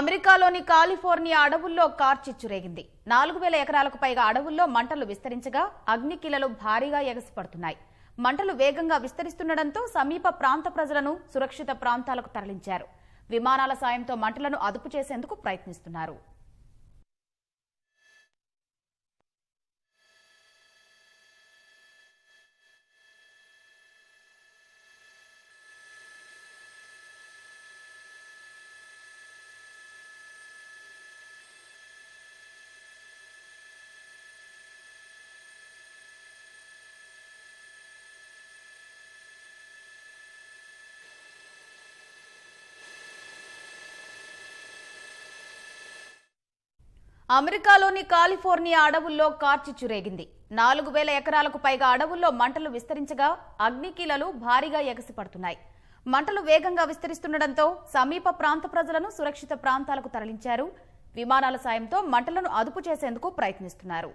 అమెరికాలోని కాలిఫోర్నియా అడవుల్లో కార్ చిచ్చురేగింది నాలుగు వేల ఎకరాలకు పైగా అడవుల్లో మంటలు విస్తరించగా అగ్నికిలలు భారీగా ఎగసిపడుతున్నాయి మంటలు వేగంగా విస్తరిస్తుండటంతో సమీప ప్రాంత ప్రజలను సురక్షిత ప్రాంతాలకు తరలించారు విమానాల సాయంతో మంటలను అదుపు చేసేందుకు ప్రయత్నిస్తున్నారు అమెరికాలోని కాలిఫోర్నియా అడవుల్లో కార్చి రేగింది నాలుగు వేల ఎకరాలకు పైగా అడవుల్లో మంటలు విస్తరించగా అగ్నికీలలు భారీగా ఎగసిపడుతున్నాయి మంటలు వేగంగా విస్తరిస్తుండటంతో సమీప ప్రాంత ప్రజలను సురక్షిత ప్రాంతాలకు తరలించారు విమానాల సాయంతో మంటలను అదుపు చేసేందుకు ప్రయత్నిస్తున్నారు